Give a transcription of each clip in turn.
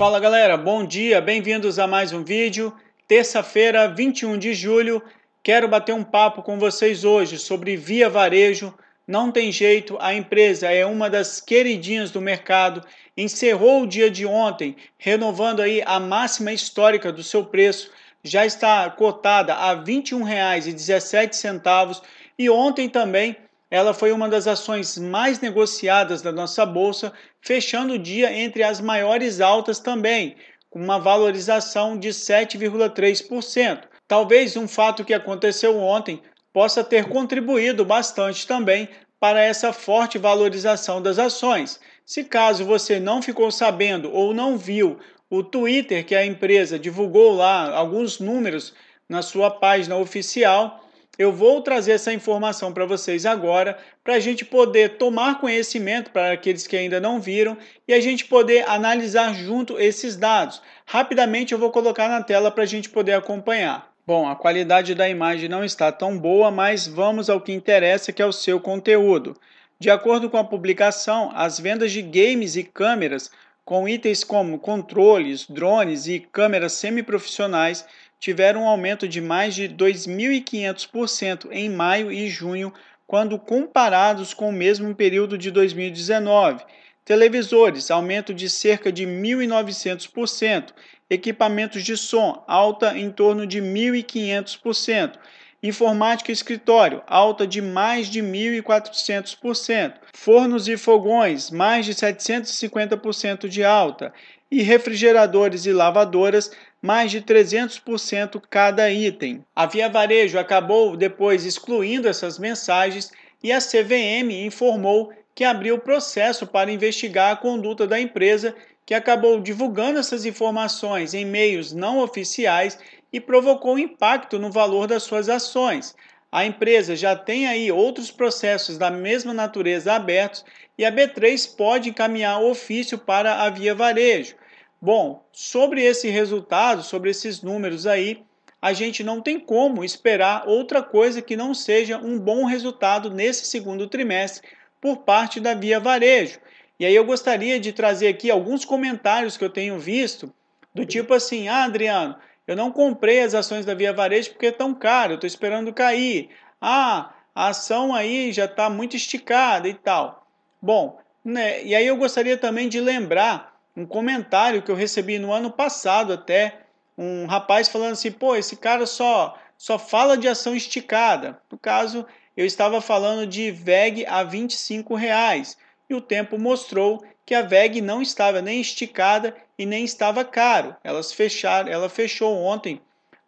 Fala galera, bom dia, bem-vindos a mais um vídeo. Terça-feira, 21 de julho, quero bater um papo com vocês hoje sobre Via Varejo. Não tem jeito, a empresa é uma das queridinhas do mercado. Encerrou o dia de ontem, renovando aí a máxima histórica do seu preço. Já está cotada a R$ 21,17 e ontem também ela foi uma das ações mais negociadas da nossa bolsa, fechando o dia entre as maiores altas também, com uma valorização de 7,3%. Talvez um fato que aconteceu ontem possa ter contribuído bastante também para essa forte valorização das ações. Se caso você não ficou sabendo ou não viu o Twitter que a empresa divulgou lá alguns números na sua página oficial, eu vou trazer essa informação para vocês agora, para a gente poder tomar conhecimento para aqueles que ainda não viram e a gente poder analisar junto esses dados. Rapidamente eu vou colocar na tela para a gente poder acompanhar. Bom, a qualidade da imagem não está tão boa, mas vamos ao que interessa, que é o seu conteúdo. De acordo com a publicação, as vendas de games e câmeras com itens como controles, drones e câmeras semiprofissionais tiveram um aumento de mais de 2.500% em maio e junho, quando comparados com o mesmo período de 2019. Televisores, aumento de cerca de 1.900%. Equipamentos de som, alta em torno de 1.500%. Informática e escritório, alta de mais de 1.400%. Fornos e fogões, mais de 750% de alta. E refrigeradores e lavadoras, mais de 300% cada item. A Via Varejo acabou depois excluindo essas mensagens e a CVM informou que abriu processo para investigar a conduta da empresa que acabou divulgando essas informações em meios não oficiais e provocou impacto no valor das suas ações. A empresa já tem aí outros processos da mesma natureza abertos e a B3 pode encaminhar ofício para a Via Varejo. Bom, sobre esse resultado, sobre esses números aí, a gente não tem como esperar outra coisa que não seja um bom resultado nesse segundo trimestre por parte da Via Varejo. E aí eu gostaria de trazer aqui alguns comentários que eu tenho visto, do tipo assim: ah, Adriano, eu não comprei as ações da Via Varejo porque é tão caro, eu estou esperando cair. Ah, a ação aí já está muito esticada e tal. Bom, né, e aí eu gostaria também de lembrar um comentário que eu recebi no ano passado até, um rapaz falando assim, pô, esse cara só, só fala de ação esticada. No caso, eu estava falando de VEG a 25 reais e o tempo mostrou que a VEG não estava nem esticada e nem estava caro. Elas fecharam, ela fechou ontem,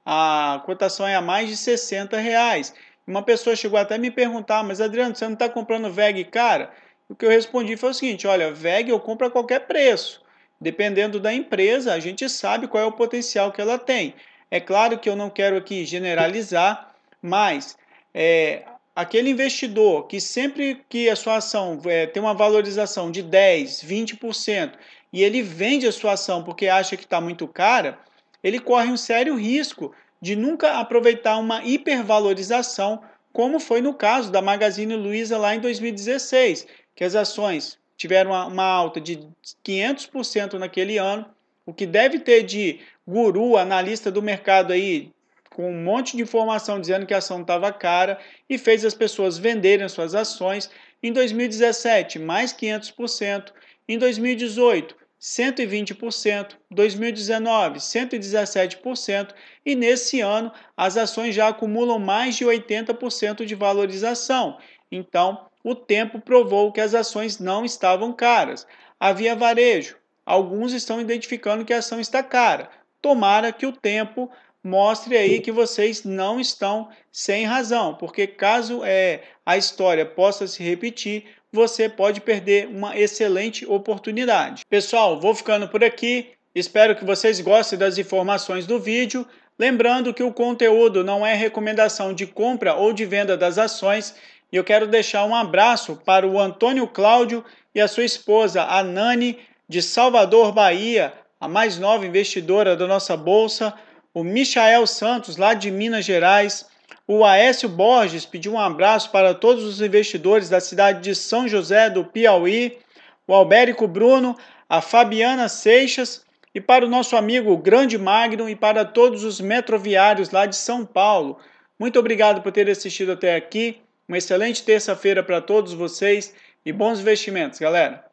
a cotação é a mais de 60 reais. Uma pessoa chegou até me perguntar, ah, mas Adriano, você não está comprando VEG cara? O que eu respondi foi o seguinte, olha, VEG eu compro a qualquer preço. Dependendo da empresa, a gente sabe qual é o potencial que ela tem. É claro que eu não quero aqui generalizar, mas é, aquele investidor que sempre que a sua ação é, tem uma valorização de 10, 20%, e ele vende a sua ação porque acha que está muito cara, ele corre um sério risco de nunca aproveitar uma hipervalorização, como foi no caso da Magazine Luiza lá em 2016, que as ações tiveram uma alta de 500% naquele ano, o que deve ter de guru, analista do mercado aí, com um monte de informação dizendo que a ação estava cara e fez as pessoas venderem suas ações. Em 2017, mais 500%. Em 2018, 120%, 2019, 117% e nesse ano as ações já acumulam mais de 80% de valorização. Então, o tempo provou que as ações não estavam caras. Havia varejo. Alguns estão identificando que a ação está cara. Tomara que o tempo mostre aí que vocês não estão sem razão, porque caso é, a história possa se repetir, você pode perder uma excelente oportunidade. Pessoal, vou ficando por aqui. Espero que vocês gostem das informações do vídeo. Lembrando que o conteúdo não é recomendação de compra ou de venda das ações. E eu quero deixar um abraço para o Antônio Cláudio e a sua esposa, a Nani, de Salvador, Bahia, a mais nova investidora da nossa bolsa, o Michael Santos, lá de Minas Gerais, o Aécio Borges pediu um abraço para todos os investidores da cidade de São José do Piauí, o Albérico Bruno, a Fabiana Seixas e para o nosso amigo Grande Magno e para todos os metroviários lá de São Paulo. Muito obrigado por ter assistido até aqui. Uma excelente terça-feira para todos vocês e bons investimentos, galera!